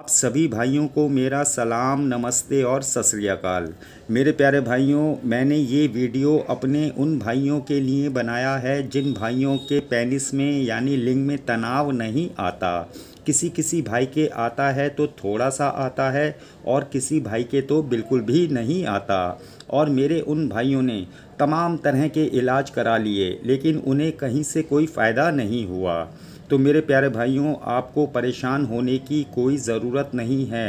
आप सभी भाइयों को मेरा सलाम नमस्ते और सतरियाकाल मेरे प्यारे भाइयों मैंने ये वीडियो अपने उन भाइयों के लिए बनाया है जिन भाइयों के पेनिस में यानी लिंग में तनाव नहीं आता किसी किसी भाई के आता है तो थोड़ा सा आता है और किसी भाई के तो बिल्कुल भी नहीं आता और मेरे उन भाइयों ने तमाम तरह के इलाज करा लिए लेकिन उन्हें कहीं से कोई फ़ायदा नहीं हुआ तो मेरे प्यारे भाइयों आपको परेशान होने की कोई ज़रूरत नहीं है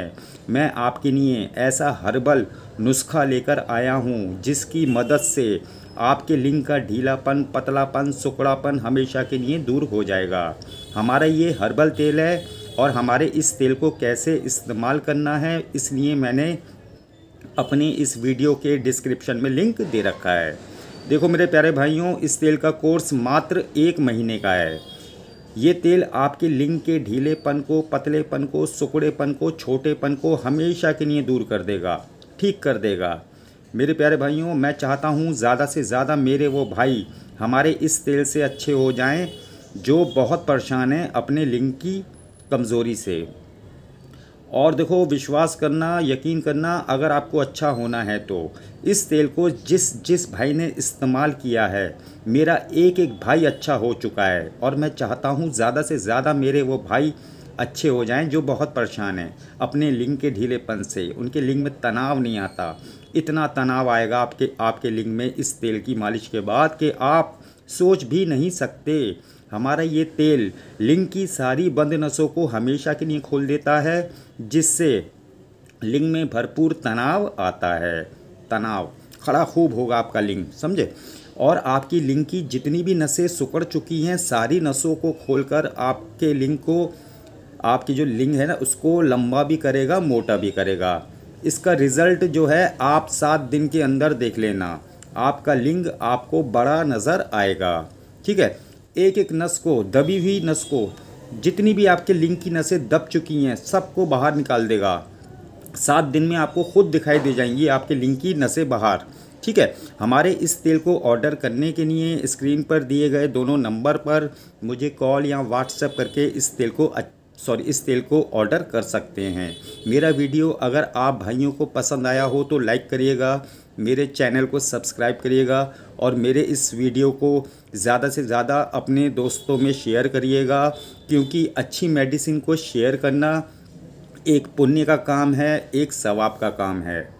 मैं आपके लिए ऐसा हर्बल नुस्खा लेकर आया हूँ जिसकी मदद से आपके लिंग का ढीलापन पतलापन सुकड़ापन हमेशा के लिए दूर हो जाएगा हमारा ये हर्बल तेल है और हमारे इस तेल को कैसे इस्तेमाल करना है इसलिए मैंने अपने इस वीडियो के डिस्क्रिप्शन में लिंक दे रखा है देखो मेरे प्यारे भाइयों इस तेल का कोर्स मात्र एक महीने का है ये तेल आपके लिंग के ढीलेपन को पतलेपन को सुकड़ेपन को छोटेपन को हमेशा के लिए दूर कर देगा ठीक कर देगा मेरे प्यारे भाइयों मैं चाहता हूँ ज़्यादा से ज़्यादा मेरे वो भाई हमारे इस तेल से अच्छे हो जाएं जो बहुत परेशान हैं अपने लिंग की कमज़ोरी से और देखो विश्वास करना यकीन करना अगर आपको अच्छा होना है तो इस तेल को जिस जिस भाई ने इस्तेमाल किया है मेरा एक एक भाई अच्छा हो चुका है और मैं चाहता हूँ ज़्यादा से ज़्यादा मेरे वो भाई अच्छे हो जाएं जो बहुत परेशान हैं अपने लिंग के ढीलेपन से उनके लिंग में तनाव नहीं आता इतना तनाव आएगा आपके आपके लिंग में इस तेल की मालिश के बाद कि आप सोच भी नहीं सकते हमारा ये तेल लिंग की सारी बंद नसों को हमेशा के लिए खोल देता है जिससे लिंग में भरपूर तनाव आता है तनाव खड़ा खूब होगा आपका लिंग समझे और आपकी लिंग की जितनी भी नसें सुकड़ चुकी हैं सारी नसों को खोलकर आपके लिंग को आपकी जो लिंग है ना उसको लंबा भी करेगा मोटा भी करेगा इसका रिज़ल्ट जो है आप सात दिन के अंदर देख लेना आपका लिंग आपको बड़ा नज़र आएगा ठीक है एक एक नस को दबी हुई नस को जितनी भी आपके लिंग की नसें दब चुकी हैं सबको बाहर निकाल देगा सात दिन में आपको खुद दिखाई दे जाएंगी आपके लिंग की नसें बाहर ठीक है हमारे इस तेल को ऑर्डर करने के लिए स्क्रीन पर दिए गए दोनों नंबर पर मुझे कॉल या व्हाट्सएप करके इस तेल को सॉरी इस तेल को ऑर्डर कर सकते हैं मेरा वीडियो अगर आप भाइयों को पसंद आया हो तो लाइक करिएगा मेरे चैनल को सब्सक्राइब करिएगा और मेरे इस वीडियो को ज़्यादा से ज़्यादा अपने दोस्तों में शेयर करिएगा क्योंकि अच्छी मेडिसिन को शेयर करना एक पुण्य का काम है एक सवाब का काम है